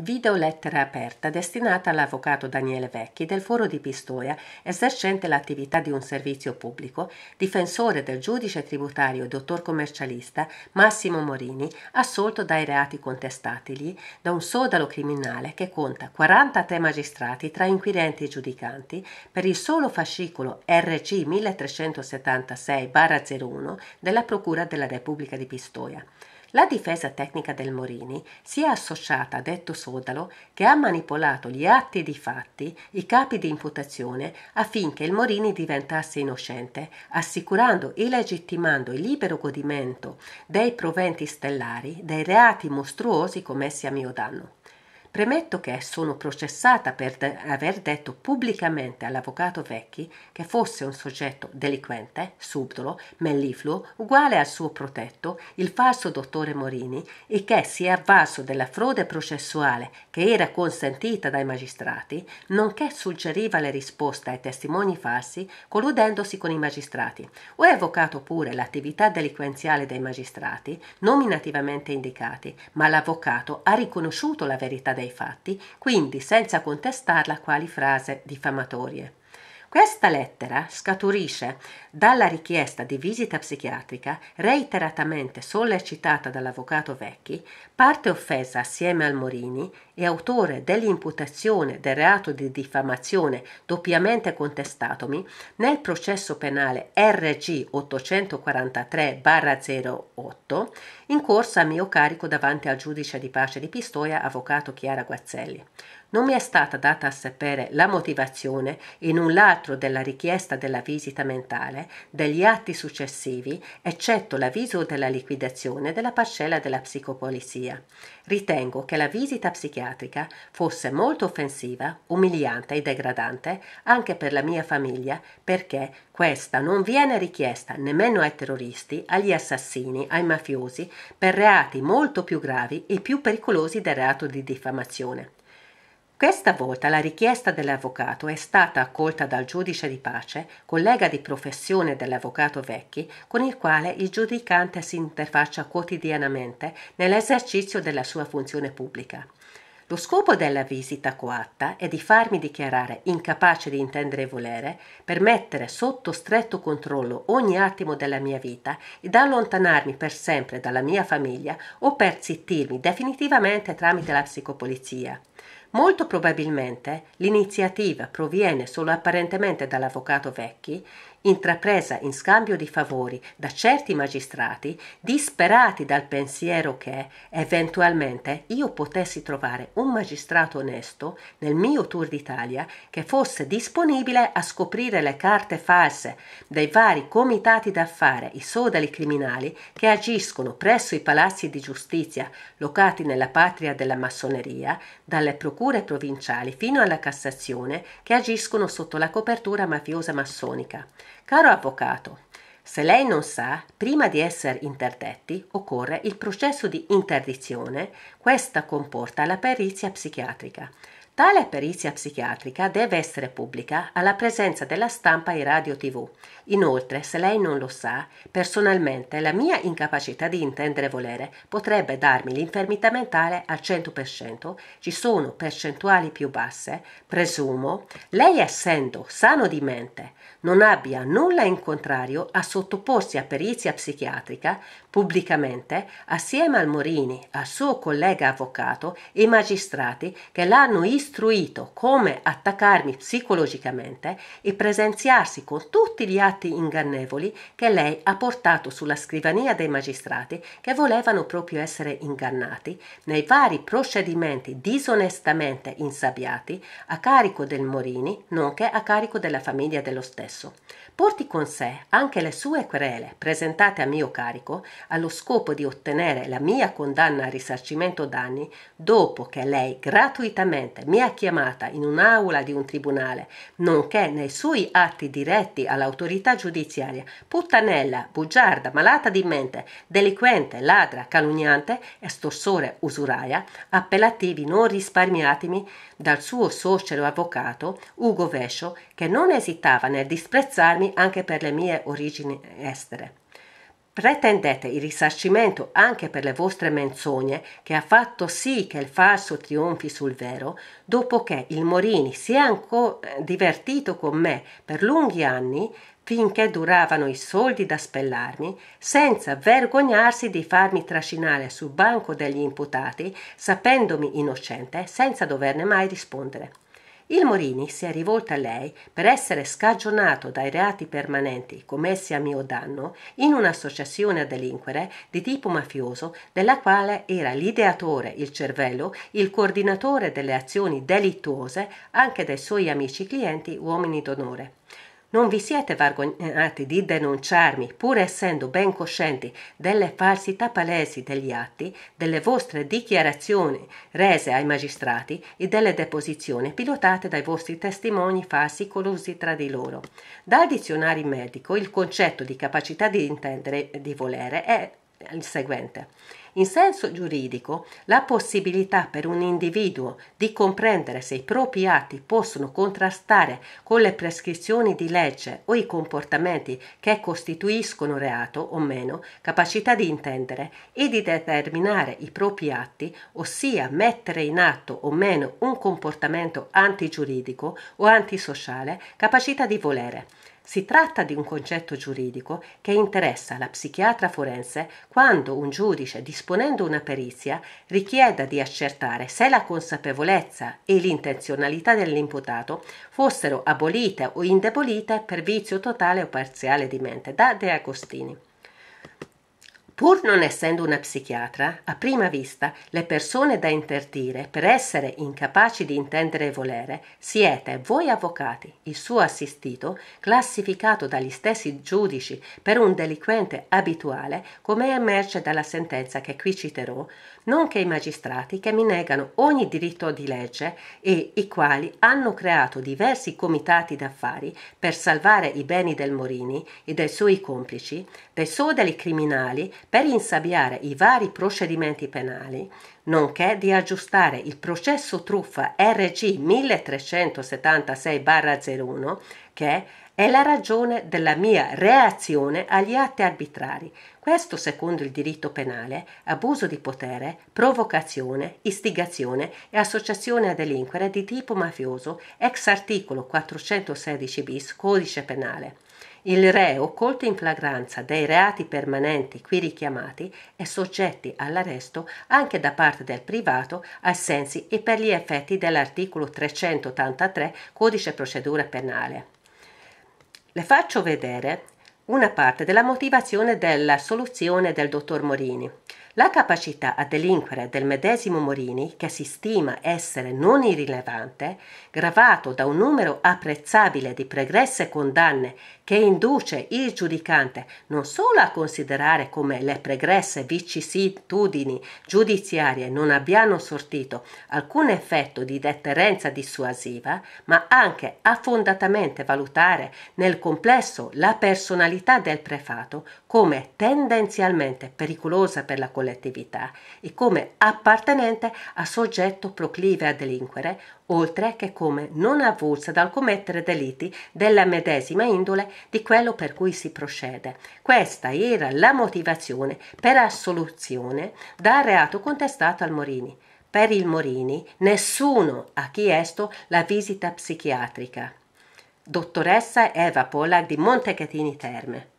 Video lettera aperta destinata all'avvocato Daniele Vecchi del Foro di Pistoia, esercente l'attività di un servizio pubblico, difensore del giudice tributario e dottor commercialista Massimo Morini, assolto dai reati contestatili da un sodalo criminale che conta 43 magistrati tra inquirenti e giudicanti per il solo fascicolo RC 1376-01 della Procura della Repubblica di Pistoia. La difesa tecnica del Morini si è associata a detto Sodalo che ha manipolato gli atti di fatti, i capi di imputazione, affinché il Morini diventasse innocente, assicurando e legittimando il libero godimento dei proventi stellari dei reati mostruosi commessi a mio danno. Premetto che sono processata per de- aver detto pubblicamente all'avvocato Vecchi che fosse un soggetto delinquente, subdolo, mellifluo, uguale al suo protetto, il falso dottore Morini, e che si è avvalso della frode processuale che era consentita dai magistrati, nonché suggeriva le risposte ai testimoni falsi colludendosi con i magistrati. Ho evocato pure l'attività delinquenziale dei magistrati, nominativamente indicati, ma l'avvocato ha riconosciuto la verità dei ai fatti, quindi senza contestarla quali frase diffamatorie. Questa lettera scaturisce dalla richiesta di visita psichiatrica reiteratamente sollecitata dall'avvocato Vecchi, parte offesa assieme al Morini e autore dell'imputazione del reato di diffamazione doppiamente contestatomi nel processo penale RG 843-08 in corso a mio carico davanti al giudice di pace di Pistoia, avvocato Chiara Guazzelli. Non mi è stata data a sapere la motivazione e null'altro della richiesta della visita mentale, degli atti successivi, eccetto l'avviso della liquidazione della parcella della psicopolizia. Ritengo che la visita psichiatrica fosse molto offensiva, umiliante e degradante anche per la mia famiglia, perché questa non viene richiesta nemmeno ai terroristi, agli assassini, ai mafiosi, per reati molto più gravi e più pericolosi del reato di diffamazione. Questa volta la richiesta dell'avvocato è stata accolta dal giudice di pace, collega di professione dell'avvocato Vecchi, con il quale il giudicante si interfaccia quotidianamente nell'esercizio della sua funzione pubblica. Lo scopo della visita coatta è di farmi dichiarare incapace di intendere e volere, per mettere sotto stretto controllo ogni attimo della mia vita ed allontanarmi per sempre dalla mia famiglia o per zittirmi definitivamente tramite la psicopolizia. Molto probabilmente l'iniziativa proviene solo apparentemente dall'avvocato Vecchi, intrapresa in scambio di favori da certi magistrati, disperati dal pensiero che eventualmente io potessi trovare un magistrato onesto nel mio tour d'Italia che fosse disponibile a scoprire le carte false dei vari comitati d'affare, i sodali criminali che agiscono presso i palazzi di giustizia locati nella patria della massoneria, dalle procure provinciali fino alla Cassazione che agiscono sotto la copertura mafiosa massonica. Caro avvocato, se lei non sa, prima di essere interdetti occorre il processo di interdizione, questa comporta la perizia psichiatrica. Tale perizia psichiatrica deve essere pubblica alla presenza della stampa e radio tv. Inoltre, se lei non lo sa, personalmente la mia incapacità di intendere volere potrebbe darmi l'infermità mentale al 100%, ci sono percentuali più basse, presumo, lei essendo sano di mente, non abbia nulla in contrario a sottoporsi a perizia psichiatrica pubblicamente assieme al Morini, al suo collega avvocato e magistrati che l'hanno istruito come attaccarmi psicologicamente e presenziarsi con tutti gli atti ingannevoli che lei ha portato sulla scrivania dei magistrati che volevano proprio essere ingannati nei vari procedimenti disonestamente insabbiati a carico del Morini nonché a carico della famiglia dello stesso processo. Porti con sé anche le sue querele presentate a mio carico allo scopo di ottenere la mia condanna a risarcimento danni dopo che lei gratuitamente mi ha chiamata in un'aula di un tribunale, nonché nei suoi atti diretti all'autorità giudiziaria, puttanella, bugiarda, malata di mente, delinquente, ladra, calunniante, estorsore, usuraia, appellativi non risparmiatimi dal suo suocero avvocato Ugo Vescio che non esitava nel distruggere disprezzarmi anche per le mie origini estere. Pretendete il risarcimento anche per le vostre menzogne che ha fatto sì che il falso trionfi sul vero, dopo che il Morini si è ancora eh, divertito con me per lunghi anni finché duravano i soldi da spellarmi, senza vergognarsi di farmi trascinare sul banco degli imputati, sapendomi innocente, senza doverne mai rispondere. Il Morini si è rivolto a lei per essere scagionato dai reati permanenti commessi a mio danno in un'associazione a delinquere di tipo mafioso della quale era l'ideatore, il cervello, il coordinatore delle azioni delittuose anche dai suoi amici clienti uomini d'onore. Non vi siete vergognati di denunciarmi, pur essendo ben coscienti delle falsità palesi degli atti, delle vostre dichiarazioni rese ai magistrati e delle deposizioni pilotate dai vostri testimoni falsi collusi tra di loro. Dal dizionario medico il concetto di capacità di intendere e di volere è il seguente. In senso giuridico, la possibilità per un individuo di comprendere se i propri atti possono contrastare con le prescrizioni di legge o i comportamenti che costituiscono reato o meno, capacità di intendere e di determinare i propri atti, ossia mettere in atto o meno un comportamento antigiuridico o antisociale, capacità di volere. Si tratta di un concetto giuridico che interessa la psichiatra forense quando un giudice, disponendo una perizia, richieda di accertare se la consapevolezza e l'intenzionalità dell'imputato fossero abolite o indebolite per vizio totale o parziale di mente, da De Agostini. Pur non essendo una psichiatra, a prima vista le persone da interdire per essere incapaci di intendere e volere siete voi avvocati, il suo assistito, classificato dagli stessi giudici per un delinquente abituale, come emerge dalla sentenza che qui citerò, nonché i magistrati che mi negano ogni diritto di legge e i quali hanno creato diversi comitati d'affari per salvare i beni del Morini e dei suoi complici, dei sodali criminali per insabbiare i vari procedimenti penali, nonché di aggiustare il processo truffa RG 1376-01, che è la ragione della mia reazione agli atti arbitrari. Questo, secondo il diritto penale, abuso di potere, provocazione, istigazione e associazione a delinquere di tipo mafioso, ex articolo 416 bis codice penale. Il reo, colto in flagranza dei reati permanenti qui richiamati, è soggetto all'arresto anche da parte del privato ai sensi e per gli effetti dell'articolo 383 Codice Procedura Penale. Le faccio vedere una parte della motivazione della soluzione del dottor Morini. La capacità a delinquere del medesimo Morini, che si stima essere non irrilevante, gravato da un numero apprezzabile di pregresse condanne che induce il giudicante non solo a considerare come le pregresse vicissitudini giudiziarie non abbiano sortito alcun effetto di deterrenza dissuasiva, ma anche a fondatamente valutare nel complesso la personalità del prefato come tendenzialmente pericolosa per la collettività collettività e come appartenente a soggetto proclive a delinquere, oltre che come non avulsa dal commettere delitti della medesima indole di quello per cui si procede. Questa era la motivazione per assoluzione dal reato contestato al Morini. Per il Morini nessuno ha chiesto la visita psichiatrica. Dottoressa Eva Pollack di Montecatini Terme.